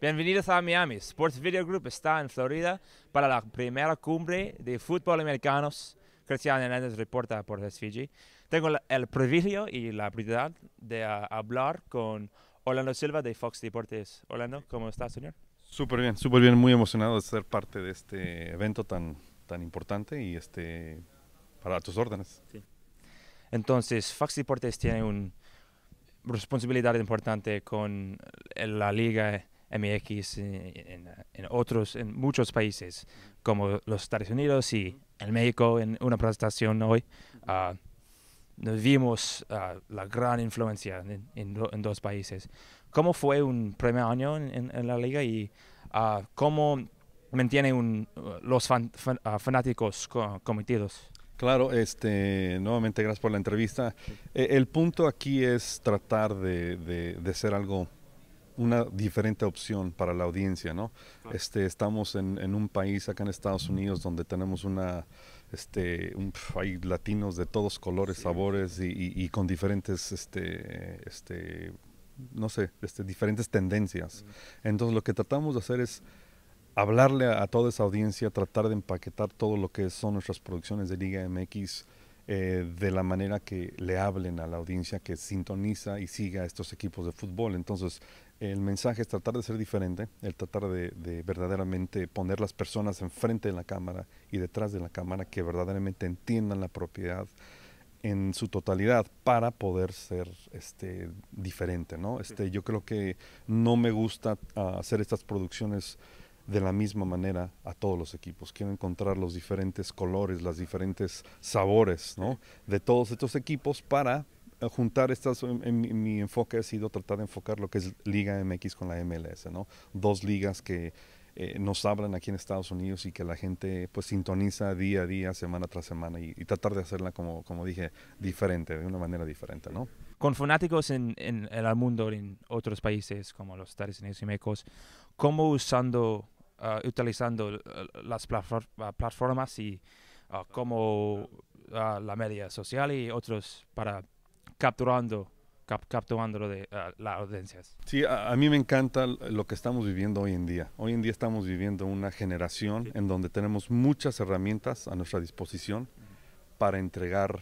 Bienvenidos a Miami. Sports Video Group está en Florida para la primera cumbre de fútbol americanos. Cristian Hernández reporta por SVG. Tengo el privilegio y la oportunidad de ah, hablar con Orlando Silva de Fox Deportes. Orlando, ¿cómo estás, señor? Súper bien, súper bien. Muy emocionado de ser parte de este evento tan, tan importante y este para tus órdenes. Sí. Entonces, Fox Deportes tiene una responsabilidad importante con la liga MX en, en, otros, en muchos países, como los Estados Unidos y el México, en una presentación hoy, ah, nos vimos ah, la gran influencia en, dos países. ¿Cómo fue un primer año en, la liga y ah, cómo mantienen los fanáticos cometidos? Claro, este, nuevamente gracias por la entrevista. E, el punto aquí es tratar de, de, de ser algo una diferente opción para la audiencia, ¿no? Este, estamos en, un país acá en Estados Unidos donde tenemos una, este, un, hay latinos de todos colores, sabores y, con diferentes, este, este, no sé, este, diferentes tendencias. Entonces lo que tratamos de hacer es hablarle a toda esa audiencia, tratar de empaquetar todo lo que son nuestras producciones de Liga MX eh, de la manera que le hablen a la audiencia que sintoniza y siga estos equipos de fútbol. Entonces, el mensaje es tratar de ser diferente, el tratar de, verdaderamente poner las personas enfrente de la cámara y detrás de la cámara que verdaderamente entiendan la propiedad en su totalidad para poder ser este, diferente, ¿no? Este, yo creo que no me gusta ah, hacer estas producciones de la misma manera a todos los equipos. Quiero encontrar los diferentes colores, los diferentes sabores de todos estos equipos para eh, juntar estas, em, em, mi enfoque ha sido tratar de enfocar lo que es Liga MX con la MLS, ¿no? Dos ligas que eh, nos hablan aquí en Estados Unidos y que la gente pues sintoniza día a día, semana tras semana y, tratar de hacerla como, como dije, diferente, de una manera diferente, ¿no? Con fanáticos en, en el mundo, en otros países como los Estados Unidos y México, ¿cómo usando eh, utilizando las ah, plataformas y ah, como ah, la media social y otros para capturando capturando de las audiencias. Sí, a, mí me encanta lo que estamos viviendo hoy en día. Hoy en día estamos viviendo una generación en donde tenemos muchas herramientas a nuestra disposición para entregar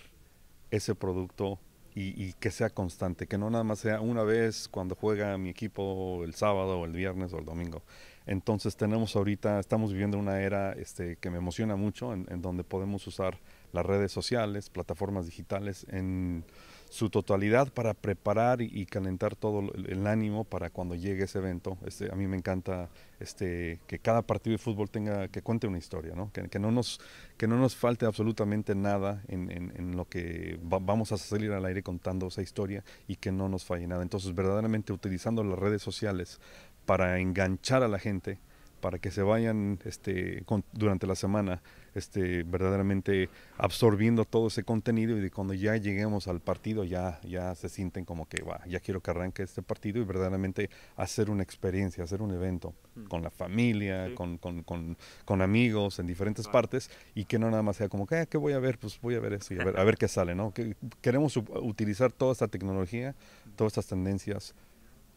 ese producto y, que sea constante, que no nada más sea una vez cuando juega mi equipo el sábado o el viernes o el domingo. Entonces tenemos ahorita, estamos viviendo una era este, que me emociona mucho, en donde podemos usar las redes sociales, plataformas digitales en su totalidad para preparar y calentar todo el ánimo para cuando llegue ese evento. Este, a mí me encanta este, que cada partido de fútbol tenga, que cuente una historia, ¿no? Que, no, nos, que no nos falte absolutamente nada en, lo que vamos a salir al aire contando esa historia y que no nos falle nada. Entonces, verdaderamente utilizando las redes sociales para enganchar a la gente para que se vayan este, durante la semana este, verdaderamente absorbiendo todo ese contenido y cuando ya lleguemos al partido ya, ya se sienten como que va, ya quiero que arranque este partido y verdaderamente hacer una experiencia, hacer un evento mm. con la familia, con, amigos en diferentes partes y que no nada más sea como que, ah, voy a ver? Pues voy a ver eso y a ver, qué sale, ¿no? queremos utilizar toda esta tecnología, todas estas tendencias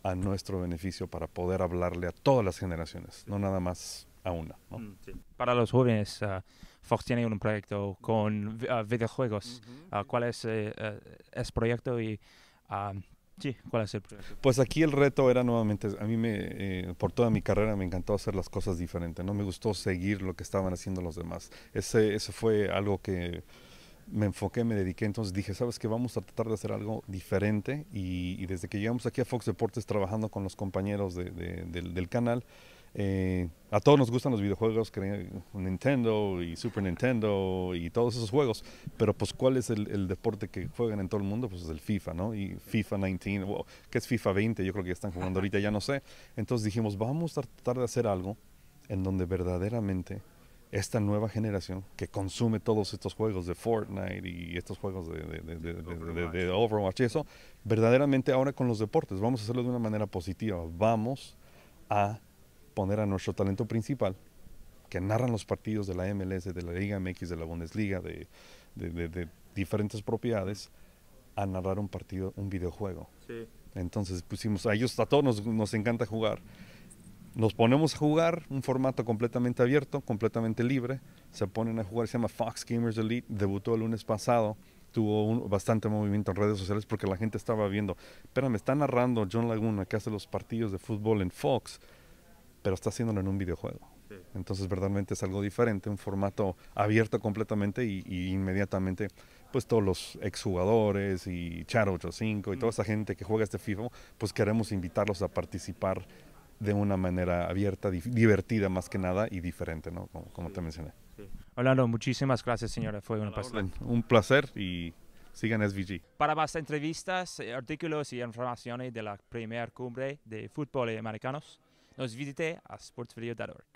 a nuestro beneficio para poder hablarle a todas las generaciones, no nada más a una. Mm, para los jóvenes, ah, Fox tiene un proyecto con ah, videojuegos. Ah, ¿Cuál es eh, eh, ese proyecto y el proyecto? Pues aquí el reto era nuevamente, a mí me, eh, por toda mi carrera me encantó hacer las cosas diferentes, no me gustó seguir lo que estaban haciendo los demás. Ese, eso fue algo que me enfoqué, me dediqué, entonces dije, ¿sabes qué? Vamos a tratar de hacer algo diferente y, desde que llegamos aquí a Fox Deportes trabajando con los compañeros del, canal, eh, a todos nos gustan los videojuegos, Nintendo y Super Nintendo y todos esos juegos, pero pues ¿cuál es el, deporte que juegan en todo el mundo? Pues es el FIFA, ¿no? Y FIFA 19, ¿qué es FIFA 20, yo creo que están jugando ahorita, ya no sé. Entonces dijimos, vamos a tratar de hacer algo en donde verdaderamente esta nueva generación que consume todos estos juegos de Fortnite y estos juegos de, Overwatch. eso, verdaderamente ahora con los deportes, vamos a hacerlo de una manera positiva. Vamos a poner a nuestro talento principal, que narran los partidos de la MLS, de la Liga MX, de la Bundesliga, de, diferentes propiedades, a narrar un partido, un videojuego. Entonces pusimos, a ellos, a todos nos encanta jugar nos ponemos a jugar un formato completamente abierto, completamente libre. Se ponen a jugar, se llama Fox Gamers Elite. Debutó el lunes pasado. Tuvo bastante movimiento en redes sociales porque la gente estaba viendo. Pero me está narrando John Laguna que hace los partidos de fútbol en Fox, pero está haciéndolo en un videojuego. Entonces, verdaderamente es algo diferente, un formato abierto completamente y, inmediatamente, pues todos los exjugadores y Charo 85 y mm. toda esa gente que juega este FIFA, pues queremos invitarlos a participar de una manera abierta, divertida más que nada y diferente, ¿no? Como, te mencioné. Orlando, muchísimas gracias, señora. Fue un placer. Un placer y sigan SVG. Para más entrevistas, eh, artículos y informaciones de la primera cumbre de fútbol americanos, nos visite a sportsvideo.org.